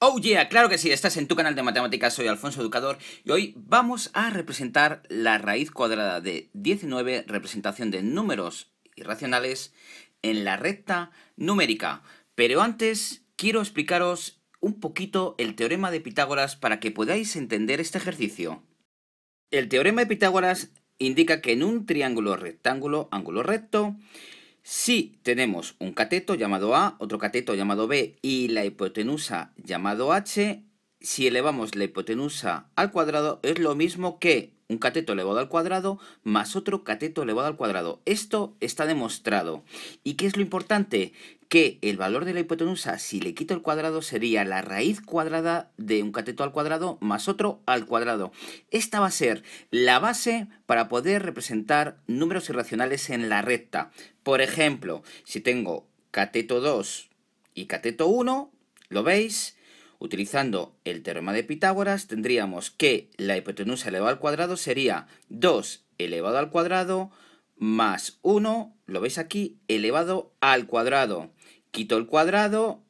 Oh yeah, claro que sí, estás en tu canal de matemáticas, soy Alfonso Educador y hoy vamos a representar la raíz cuadrada de 19, representación de números irracionales en la recta numérica. Pero antes quiero explicaros un poquito el teorema de Pitágoras para que podáis entender este ejercicio. El teorema de Pitágoras indica que en un triángulo rectángulo, ángulo recto, si tenemos un cateto llamado A, otro cateto llamado B y la hipotenusa llamado H, si elevamos la hipotenusa al cuadrado es lo mismo que un cateto elevado al cuadrado más otro cateto elevado al cuadrado. Esto está demostrado. ¿Y qué es lo importante? que el valor de la hipotenusa, si le quito el cuadrado, sería la raíz cuadrada de un cateto al cuadrado más otro al cuadrado. Esta va a ser la base para poder representar números irracionales en la recta. Por ejemplo, si tengo cateto 2 y cateto 1, ¿lo veis? Utilizando el teorema de Pitágoras, tendríamos que la hipotenusa elevada al cuadrado sería 2 elevado al cuadrado más 1, lo veis aquí, elevado al cuadrado. Quito el cuadrado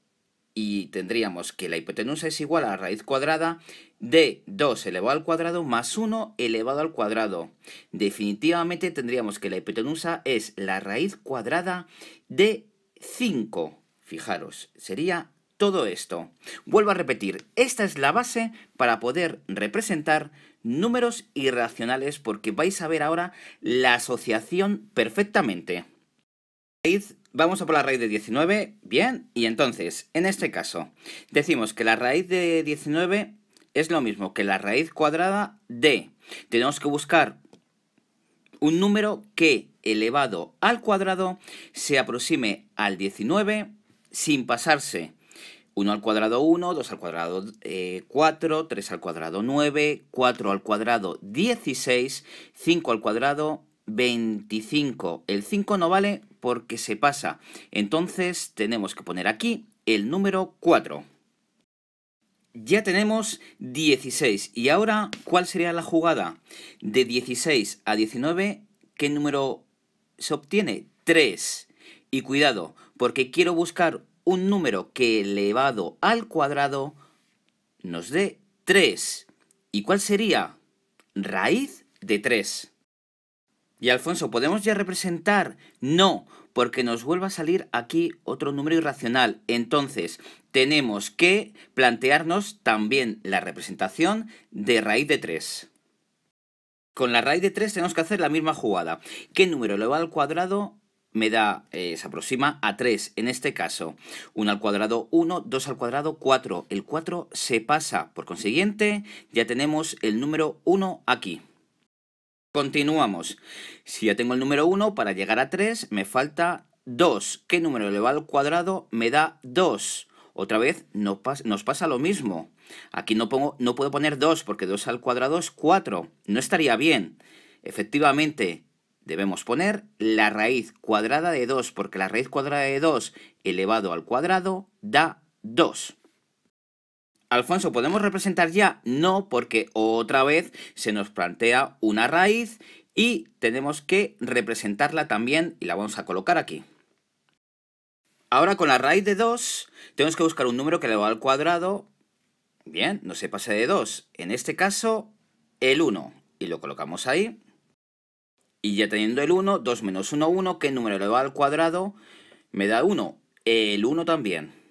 y tendríamos que la hipotenusa es igual a la raíz cuadrada de 2 elevado al cuadrado más 1 elevado al cuadrado. Definitivamente tendríamos que la hipotenusa es la raíz cuadrada de 5. Fijaros, sería todo esto. Vuelvo a repetir, esta es la base para poder representar números irracionales porque vais a ver ahora la asociación perfectamente vamos a por la raíz de 19, bien, y entonces, en este caso, decimos que la raíz de 19 es lo mismo que la raíz cuadrada de, tenemos que buscar un número que elevado al cuadrado se aproxime al 19 sin pasarse 1 al cuadrado 1, 2 al cuadrado 4, eh, 3 al cuadrado 9, 4 al cuadrado 16, 5 al cuadrado 25. El 5 no vale porque se pasa. Entonces tenemos que poner aquí el número 4. Ya tenemos 16. ¿Y ahora cuál sería la jugada? De 16 a 19, ¿qué número se obtiene? 3. Y cuidado, porque quiero buscar un número que elevado al cuadrado nos dé 3. ¿Y cuál sería? Raíz de 3. Y Alfonso, ¿podemos ya representar? No, porque nos vuelva a salir aquí otro número irracional. Entonces, tenemos que plantearnos también la representación de raíz de 3. Con la raíz de 3 tenemos que hacer la misma jugada. ¿Qué número elevado al cuadrado me da, eh, se aproxima a 3, en este caso. 1 al cuadrado 1, 2 al cuadrado 4. El 4 se pasa, por consiguiente ya tenemos el número 1 aquí. Continuamos. Si ya tengo el número 1, para llegar a 3 me falta 2. ¿Qué número elevado al cuadrado me da 2? Otra vez nos pasa lo mismo. Aquí no, pongo, no puedo poner 2 porque 2 al cuadrado es 4. No estaría bien. Efectivamente, debemos poner la raíz cuadrada de 2 porque la raíz cuadrada de 2 elevado al cuadrado da 2. Alfonso, ¿podemos representar ya? No, porque otra vez se nos plantea una raíz y tenemos que representarla también y la vamos a colocar aquí. Ahora con la raíz de 2 tenemos que buscar un número que le va al cuadrado. Bien, no se pase de 2. En este caso, el 1. Y lo colocamos ahí. Y ya teniendo el 1, 2 menos 1, 1, ¿qué número le va al cuadrado? Me da 1. El 1 también.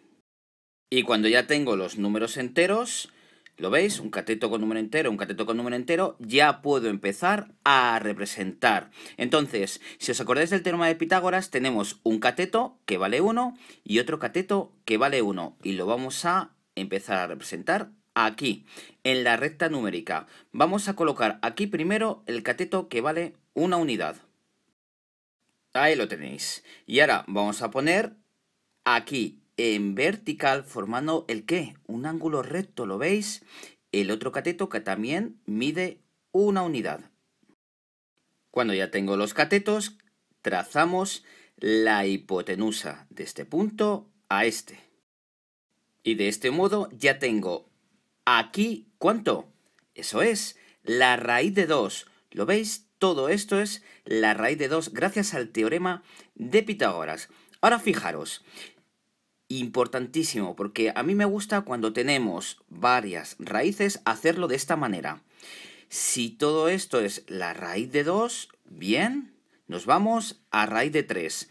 Y cuando ya tengo los números enteros, ¿lo veis? Un cateto con número entero, un cateto con número entero, ya puedo empezar a representar. Entonces, si os acordáis del teorema de Pitágoras, tenemos un cateto que vale 1 y otro cateto que vale 1. Y lo vamos a empezar a representar aquí, en la recta numérica. Vamos a colocar aquí primero el cateto que vale una unidad. Ahí lo tenéis. Y ahora vamos a poner aquí en vertical formando el qué? Un ángulo recto, ¿lo veis? El otro cateto que también mide una unidad. Cuando ya tengo los catetos, trazamos la hipotenusa de este punto a este. Y de este modo ya tengo aquí, ¿cuánto? Eso es, la raíz de 2. ¿Lo veis? Todo esto es la raíz de 2 gracias al teorema de Pitágoras. Ahora fijaros, importantísimo, porque a mí me gusta cuando tenemos varias raíces hacerlo de esta manera. Si todo esto es la raíz de 2, bien, nos vamos a raíz de 3.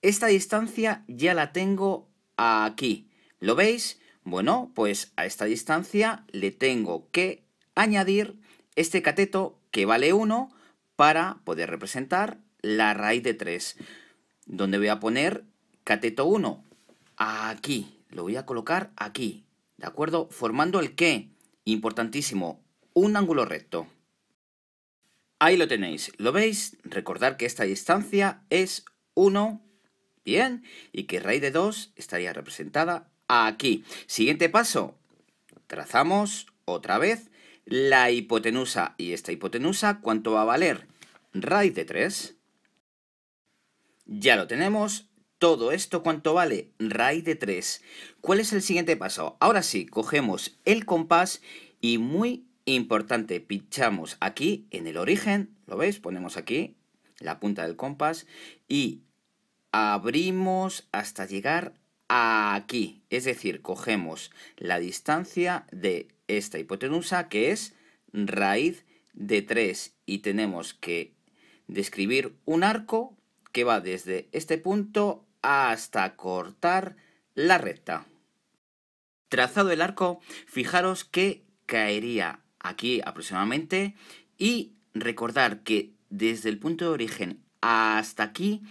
Esta distancia ya la tengo aquí. ¿Lo veis? Bueno, pues a esta distancia le tengo que añadir este cateto que vale 1 para poder representar la raíz de 3, donde voy a poner cateto 1 aquí. Lo voy a colocar aquí. ¿De acuerdo? Formando el qué. Importantísimo. Un ángulo recto. Ahí lo tenéis. ¿Lo veis? Recordar que esta distancia es 1. Bien. Y que raíz de 2 estaría representada aquí. Siguiente paso. Trazamos otra vez la hipotenusa. ¿Y esta hipotenusa cuánto va a valer? Raíz de 3. Ya lo tenemos todo esto cuánto vale? Raíz de 3. ¿Cuál es el siguiente paso? Ahora sí, cogemos el compás y muy importante, pinchamos aquí en el origen, ¿lo veis? Ponemos aquí la punta del compás y abrimos hasta llegar aquí. Es decir, cogemos la distancia de esta hipotenusa que es raíz de 3 y tenemos que describir un arco que va desde este punto hasta cortar la recta. Trazado el arco, fijaros que caería aquí aproximadamente y recordar que desde el punto de origen hasta aquí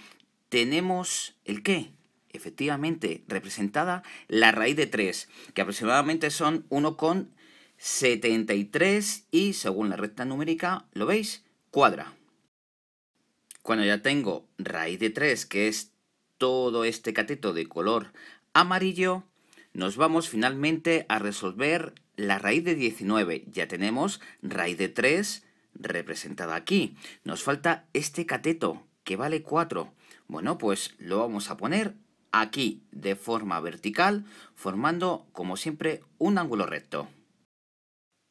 tenemos el qué? Efectivamente, representada la raíz de 3, que aproximadamente son 1,73 y según la recta numérica, ¿lo veis? Cuadra. Cuando ya tengo raíz de 3, que es todo este cateto de color amarillo, nos vamos finalmente a resolver la raíz de 19. Ya tenemos raíz de 3 representada aquí. Nos falta este cateto, que vale 4. Bueno, pues lo vamos a poner aquí de forma vertical, formando, como siempre, un ángulo recto.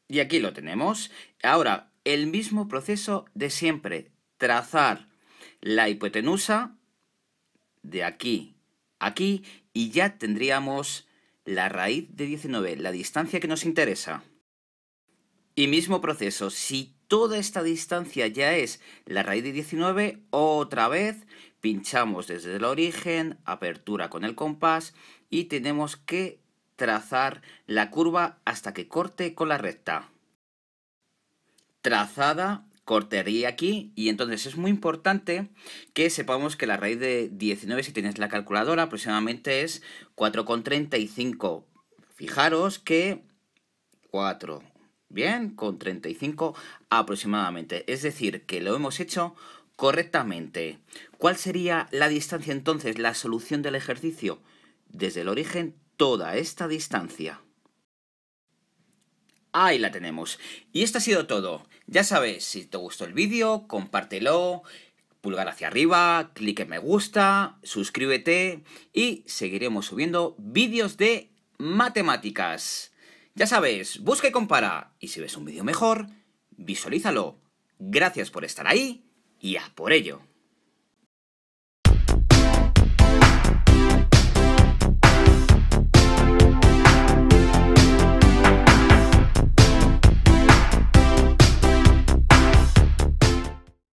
Y aquí lo tenemos. Ahora, el mismo proceso de siempre, trazar la hipotenusa de aquí, aquí, y ya tendríamos la raíz de 19, la distancia que nos interesa. Y mismo proceso, si toda esta distancia ya es la raíz de 19, otra vez pinchamos desde el origen, apertura con el compás y tenemos que trazar la curva hasta que corte con la recta. Trazada cortaría aquí y entonces es muy importante que sepamos que la raíz de 19 si tienes la calculadora aproximadamente es 4,35 fijaros que 4 bien con 35 aproximadamente es decir que lo hemos hecho correctamente ¿cuál sería la distancia entonces la solución del ejercicio? desde el origen toda esta distancia Ahí la tenemos. Y esto ha sido todo. Ya sabes, si te gustó el vídeo, compártelo, pulgar hacia arriba, clic en me gusta, suscríbete y seguiremos subiendo vídeos de matemáticas. Ya sabes, busca y compara. Y si ves un vídeo mejor, visualízalo. Gracias por estar ahí y a por ello.